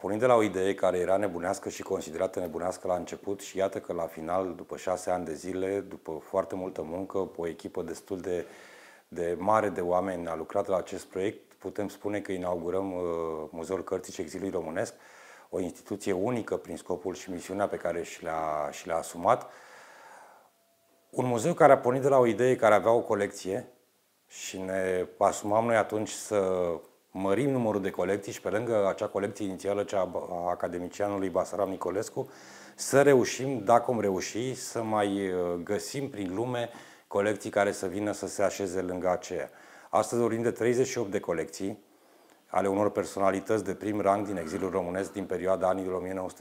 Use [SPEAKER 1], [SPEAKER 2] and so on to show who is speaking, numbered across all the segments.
[SPEAKER 1] pornit de la o idee care era nebunească și considerată nebunească la început și iată că la final, după șase ani de zile, după foarte multă muncă, o echipă destul de, de mare de oameni a lucrat la acest proiect, putem spune că inaugurăm uh, Muzeul Cărții și Exilului Românesc, o instituție unică prin scopul și misiunea pe care și le-a, și le-a asumat. Un muzeu care a pornit de la o idee care avea o colecție și ne asumam noi atunci să mărim numărul de colecții și pe lângă acea colecție inițială, cea a academicianului Basarab Nicolescu, să reușim, dacă am reuși, să mai uh, găsim prin lume colecții care să vină să se așeze lângă aceea. Astăzi vorbim de 38 de colecții ale unor personalități de prim rang din exilul românesc din perioada anilor 1945-1989,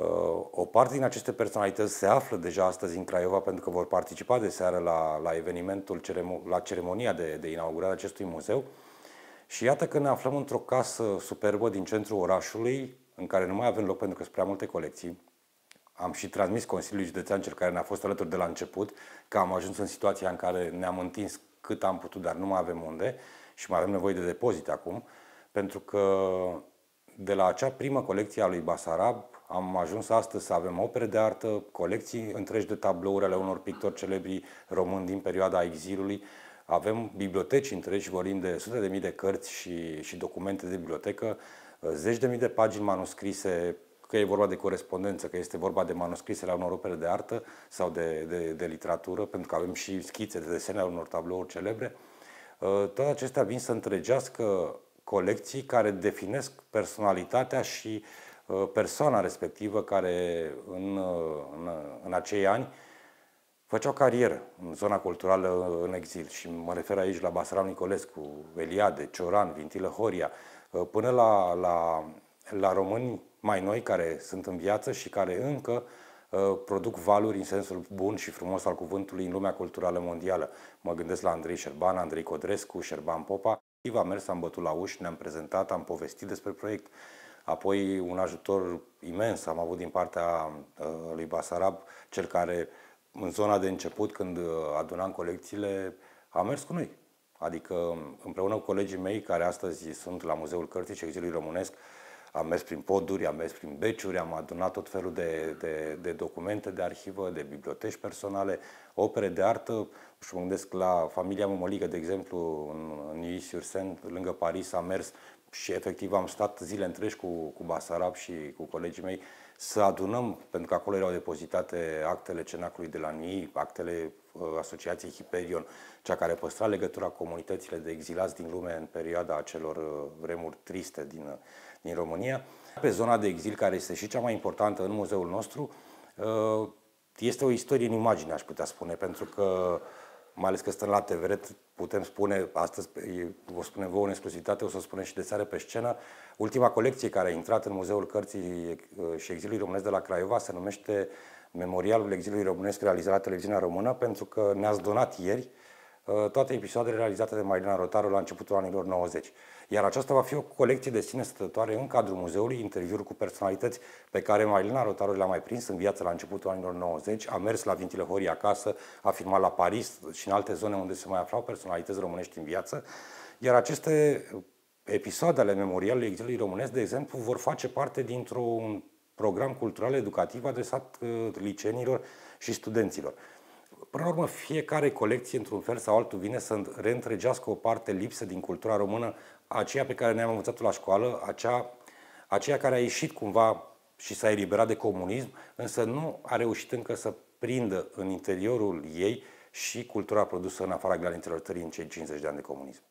[SPEAKER 1] Uh, o parte din aceste personalități se află deja astăzi în Craiova pentru că vor participa de seară la, la evenimentul, la ceremonia de, de inaugurare a acestui muzeu. Și iată că ne aflăm într-o casă superbă din centrul orașului, în care nu mai avem loc pentru că sunt prea multe colecții. Am și transmis Consiliului Județean, cel care ne-a fost alături de la început, că am ajuns în situația în care ne-am întins cât am putut, dar nu mai avem unde și mai avem nevoie de depozit acum, pentru că de la acea primă colecție a lui Basarab am ajuns astăzi să avem opere de artă, colecții întregi de tablouri ale unor pictori celebri români din perioada exilului. Avem biblioteci întregi, vorbim de sute de mii de cărți și, și documente de bibliotecă, zeci de mii de pagini manuscrise, că e vorba de corespondență, că este vorba de manuscrise la unor opere de artă sau de, de, de literatură, pentru că avem și schițe de desene ale unor tablouri celebre. Ă, toate acestea vin să întregească colecții care definesc personalitatea și Uh, persoana respectivă care în, uh, în, în acei ani o carieră în zona culturală uh, în exil și mă refer aici la Basarab Nicolescu, Eliade, Cioran, Vintilă Horia, până la, la, la români mai noi care sunt în viață și care încă produc valuri în sensul bun și frumos al cuvântului în lumea culturală mondială. Mă gândesc la Andrei Șerban, Andrei Codrescu, Șerban Popa. Iva mers, am bătut la uși, ne-am prezentat, am povestit despre proiect. Apoi un ajutor imens am avut din partea uh, lui Basarab, cel care în zona de început, când uh, adunam colecțiile, a mers cu noi. Adică împreună cu colegii mei, care astăzi sunt la Muzeul Cărții și Exilului Românesc, am mers prin poduri, am mers prin beciuri, am adunat tot felul de, de, de documente de arhivă, de biblioteci personale, opere de artă, și mă gândesc la familia Mămăligă, de exemplu, în, în sur seine lângă Paris, am mers și efectiv am stat zile întregi cu, cu Basarab și cu colegii mei să adunăm, pentru că acolo erau depozitate actele cenacului de la NII, actele uh, Asociației Hiperion, cea care păstra legătura cu comunitățile de exilați din lume în perioada acelor uh, vremuri triste din, uh, din România. Pe zona de exil, care este și cea mai importantă în muzeul nostru, uh, este o istorie în imagine, aș putea spune, pentru că, mai ales că stăm la TVR, putem spune, astăzi vă spunem vouă în exclusivitate, o să o spunem și de seară pe scenă, ultima colecție care a intrat în Muzeul Cărții și Exilului Românesc de la Craiova se numește Memorialul Exilului Românesc realizat la televiziunea română, pentru că ne-ați donat ieri uh, Uh, toate episoadele realizate de Marina Rotaru la începutul anilor 90. Iar aceasta va fi o colecție de sine stătătoare în cadrul muzeului, interviuri cu personalități pe care Marina Rotaru le-a mai prins în viață la începutul anilor 90, a mers la Vintile Horii acasă, a filmat la Paris și în alte zone unde se mai aflau personalități românești în viață. Iar aceste episoade ale memorialului exilului românesc, de exemplu, vor face parte dintr-un program cultural educativ adresat uh, licenilor și studenților. Până la urmă, fiecare colecție, într-un fel sau altul, vine să reîntregească o parte lipsă din cultura română, aceea pe care ne-am învățat la școală, acea, aceea care a ieșit cumva și s-a eliberat de comunism, însă nu a reușit încă să prindă în interiorul ei și cultura produsă în afara granițelor țării în cei 50 de ani de comunism.